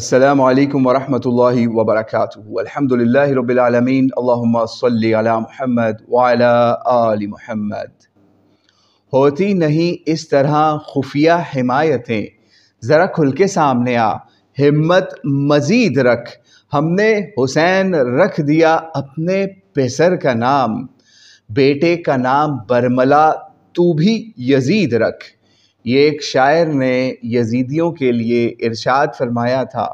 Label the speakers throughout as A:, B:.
A: السلام عليكم ورحمة الله وبركاته والحمد لله رب العالمين اللهم صل على محمد وعلى آل محمد होती नहीं इस तरह खुफिया हिमायतें ज़रा खुल के सामने आ हिम्मत मज़ीद रख हमने हुसैन रख दिया अपने पेसर का नाम बेटे का नाम बरमला तू भी यजीद रख ये एक शायर ने यजीदियों के लिए इरशाद फरमाया था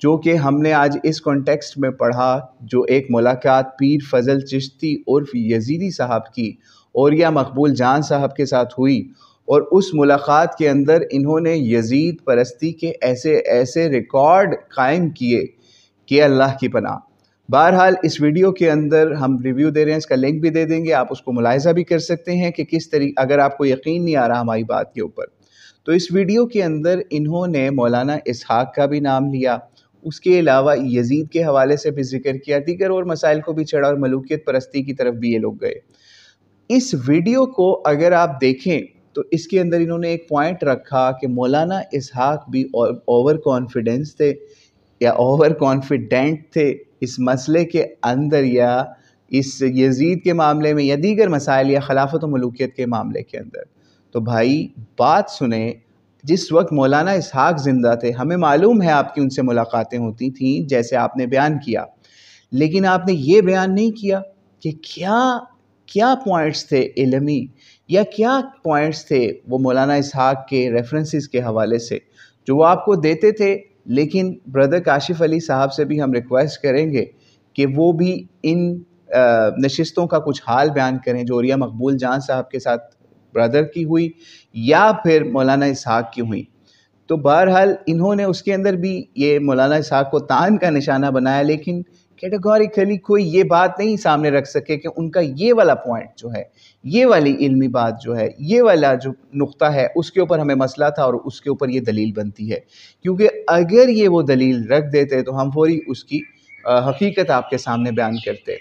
A: जो कि हमने आज इस कॉन्टेक्स्ट में पढ़ा जो एक मुलाकात पीर फजल चिश्ती उर्फ यजीदी साहब की और या मकबूल जान साहब के साथ हुई और उस मुलाकात के अंदर इन्होंने यजीद परस्ती के ऐसे ऐसे रिकॉर्ड कायम किए कि अल्लाह की पनाह बहरहाल इस वीडियो के अंदर हम रिव्यू दे रहे हैं इसका लिंक भी दे देंगे आप उसको मुलायजा भी कर सकते हैं कि किस तरी अगर आपको यकीन नहीं आ रहा हमारी बात के ऊपर तो इस वीडियो के अंदर इन्होंने मौलाना इसहाक का भी नाम लिया उसके अलावा यजीद के हवाले से भी जिक्र किया दीगर और मसाइल को भी चढ़ा और मलूकियत परस्ती की तरफ भी ये लोग गए इस वीडियो को अगर आप देखें तो इसके अंदर इन्होंने एक पॉइंट रखा कि मौलाना इसहाक भी ओवर कॉन्फिडेंस थे या ओवर कॉन्फिडेंट थे इस मसले के अंदर या इस यजीद के मामले में या दीगर मसाइल या खिलाफत मलूकियत के मामले के अंदर तो भाई बात सुने जिस वक्त मौलाना इसहाक ज़िंदा थे हमें मालूम है आपकी उनसे मुलाकातें होती थीं जैसे आपने बयान किया लेकिन आपने ये बयान नहीं किया कि क्या क्या पॉइंट्स थे इलमी या क्या पॉइंट्स थे वो मौलाना इसहाक के रेफरेंसेस के हवाले से जो वो आपको देते थे लेकिन ब्रदर काशिफ अली साहब से भी हम रिक्वेस्ट करेंगे कि वो भी इन नशस्तों का कुछ हाल बयान करें जो रिया मकबूल जान साहब के साथ ब्रदर की हुई या फिर मौलाना इसहाक की हुई तो बहरहाल इन्होंने उसके अंदर भी ये मौलाना इसहाक को तान का निशाना बनाया लेकिन कैटेगोरिकली कोई ये बात नहीं सामने रख सके कि उनका ये वाला पॉइंट जो है ये वाली इल्मी बात जो है ये वाला जो नुक्ता है उसके ऊपर हमें मसला था और उसके ऊपर ये दलील बनती है क्योंकि अगर ये वो दलील रख देते तो हम फौरी उसकी हकीकत आपके सामने बयान करते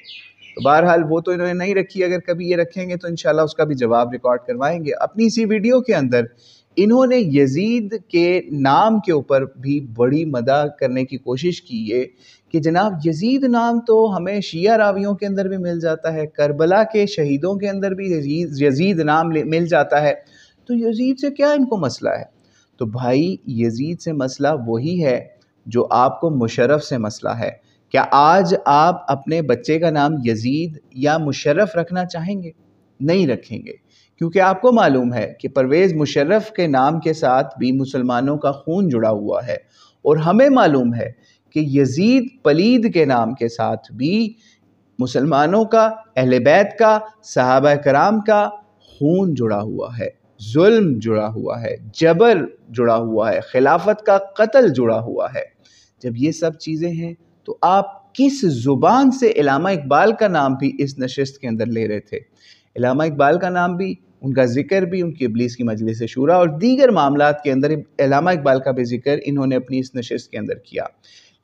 A: तो बहरहाल वो तो इन्होंने नहीं रखी अगर कभी ये रखेंगे तो इन उसका भी जवाब रिकॉर्ड करवाएंगे अपनी इसी वीडियो के अंदर इन्होंने यजीद के नाम के ऊपर भी बड़ी मदा करने की कोशिश की है कि जनाब यजीद नाम तो हमें शिया रावियों के अंदर भी मिल जाता है करबला के शहीदों के अंदर भी यजीद यजीद नाम मिल जाता है तो यजीद से क्या इनको मसला है तो भाई यजीद से मसला वही है जो आपको मुशरफ से मसला है क्या आज आप अपने बच्चे का नाम यजीद या मुशरफ रखना चाहेंगे नहीं रखेंगे क्योंकि आपको मालूम है कि परवेज़ मुशर्रफ के नाम के साथ भी मुसलमानों का खून जुड़ा हुआ है और हमें मालूम है कि यजीद पलीद के नाम के साथ भी मुसलमानों का अहल बैत का साहब कराम का खून जुड़ा हुआ है जुल्म जुड़ा हुआ है जबर जुड़ा हुआ है खिलाफत का कत्ल जुड़ा हुआ है जब ये सब चीज़ें हैं तो आप किस ज़ुबान से इलामा इकबाल का नाम भी इस नशस्त के अंदर ले रहे थे इलामा इकबाल का नाम भी उनका जिक्र भी उनकी अबलीस की मजलिस शुरा और दीगर मामला के अंदर इलामा इकबाल का भी जिक्र इन्होंने अपनी इस नशस्त के अंदर किया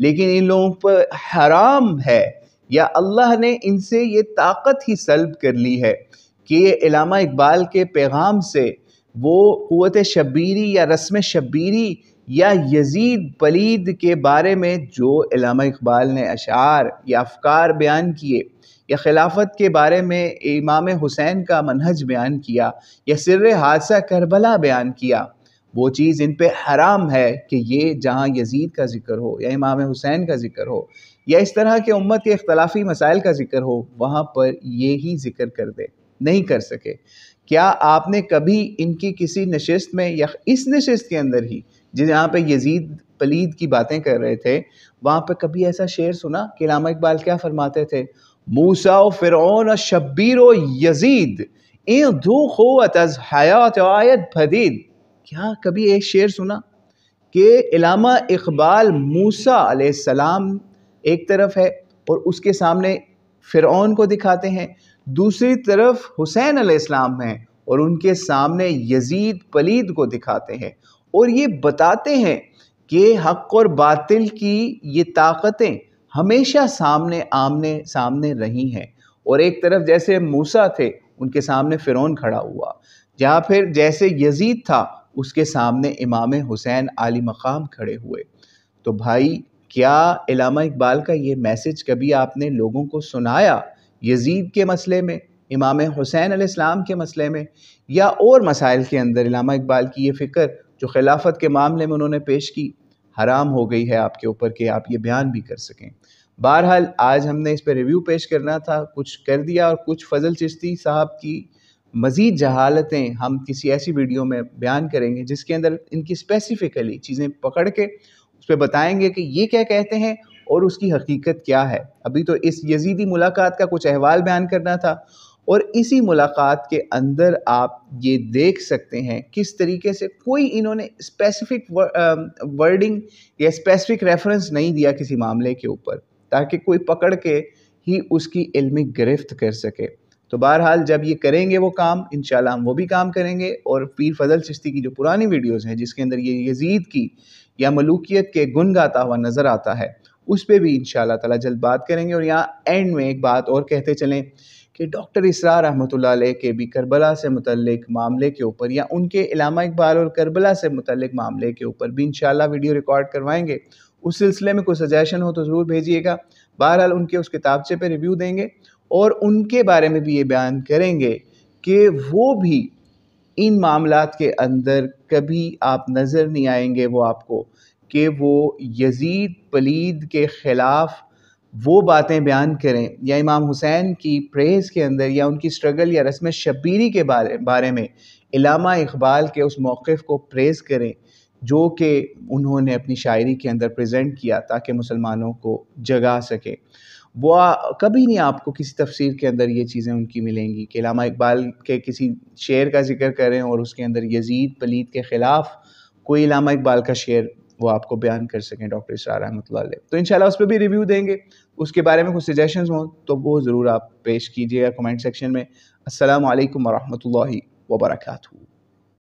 A: लेकिन इन लोगों पर हराम है या अल्लाह ने इनसे ये ताकत ही सलब कर ली है कि ये इलामा इकबाल के पैगाम से वो क़वत शबीरी या रस्म शबीरी या यजीद पलीद के बारे में जो इलामा इकबाल ने अशार या अफकार बयान किए या खिलाफत के बारे में इमाम हुसैन का मनहज बयान किया या सिर हादसा करबला बयान किया वो चीज़ इन पर हराम है कि ये जहाँ यजीद का जिक्र हो या इमाम हुसैन का जिक्र हो या इस तरह के उम्मत के अख्तलाफी मसाइल का जिक्र हो वहाँ पर ये ही जिक्र कर दे नहीं कर सके क्या आपने कभी इनकी किसी नशस्त में या इस नशस्त के अंदर ही जिस यहाँ पे यजीद पलीद की बातें कर रहे थे वहाँ पे कभी ऐसा शेर सुना कि लामा इकबाल क्या फरमाते थे मूसा फिर शब्बीर यजीद ए दो खोत हयात आयत भदीद क्या कभी एक शेर सुना कि इलामा इकबाल मूसा सलाम एक तरफ है और उसके सामने फ़िरौन को दिखाते हैं दूसरी तरफ हुसैन अलैहिस्सलाम हैं और उनके सामने यजीद पलीद को दिखाते हैं और ये बताते हैं कि हक और बातिल की ये ताकतें हमेशा सामने आमने सामने रही हैं और एक तरफ जैसे मूसा थे उनके सामने फ़िरौन खड़ा हुआ या फिर जैसे यजीद था उसके सामने इमाम हुसैन आली मकाम खड़े हुए तो भाई क्या इलामा इकबाल का ये मैसेज कभी आपने लोगों को सुनाया यजीद के मसले में इमाम हुसैन अलैहिस्सलाम के मसले में या और मसाइल के अंदर इलामा इकबाल की ये फ़िक्र जो खिलाफत के मामले में उन्होंने पेश की हराम हो गई है आपके ऊपर कि आप ये बयान भी कर सकें बहरहाल आज हमने इस पर रिव्यू पेश करना था कुछ कर दिया और कुछ फजल चिश्ती साहब की मज़ीद जहालतें हम किसी ऐसी वीडियो में बयान करेंगे जिसके अंदर इनकी स्पेसिफ़िकली चीज़ें पकड़ के उस पर बताएंगे कि ये क्या कहते हैं और उसकी हकीकत क्या है अभी तो इस यजीदी मुलाकात का कुछ अहवाल बयान करना था और इसी मुलाकात के अंदर आप ये देख सकते हैं किस तरीके से कोई इन्होंने स्पेसिफिक वर्डिंग या स्पेसिफिक रेफरेंस नहीं दिया किसी मामले के ऊपर ताकि कोई पकड़ के ही उसकी इल्मी गिरफ्त कर सके तो बहरहाल जब ये करेंगे वो काम इन हम वो भी काम करेंगे और पीर फजल चिश्ती की जो पुरानी वीडियोज़ हैं जिसके अंदर ये यजीद की या मलूकियत के गुन गाता हुआ नज़र आता है उस पर भी इन ताला जल्द बात करेंगे और यहाँ एंड में एक बात और कहते चलें कि डॉक्टर इसरा रहमत के भी करबला से मतलब मामले के ऊपर या उनके इलामा इकबाल और करबला से मतलब मामले के ऊपर भी इन वीडियो रिकॉर्ड करवाएंगे उस सिलसिले में कोई सजेशन हो तो ज़रूर भेजिएगा बहरहाल उनके उस किताबचे पर रिव्यू देंगे और उनके बारे में भी ये बयान करेंगे कि वो भी इन मामला के अंदर कभी आप नज़र नहीं आएंगे वो आपको कि वो यजीद पलीद के ख़िलाफ़ वो बातें बयान करें या इमाम हुसैन की प्रेस के अंदर या उनकी स्ट्रगल या रस्म शबीरी के बारे बारे में इलामा इकबाल के उस मौक़ को प्रेज़ करें जो कि उन्होंने अपनी शायरी के अंदर प्रेजेंट किया ताकि मुसलमानों को जगा सके वो कभी नहीं आपको किसी तफसीर के अंदर ये चीज़ें उनकी मिलेंगी कि इलामा इकबाल के किसी शेर का जिक्र करें और उसके अंदर यजीद पलीत के ख़िलाफ़ कोई इलामा इकबाल का शेर वो आपको बयान कर सकें डॉक्टर इसरा रहमत तो इन उस पर भी रिव्यू देंगे उसके बारे में कुछ सजेशन हों तो वो ज़रूर आप पेश कीजिएगा कमेंट सेक्शन में असल वरहमल वबरकू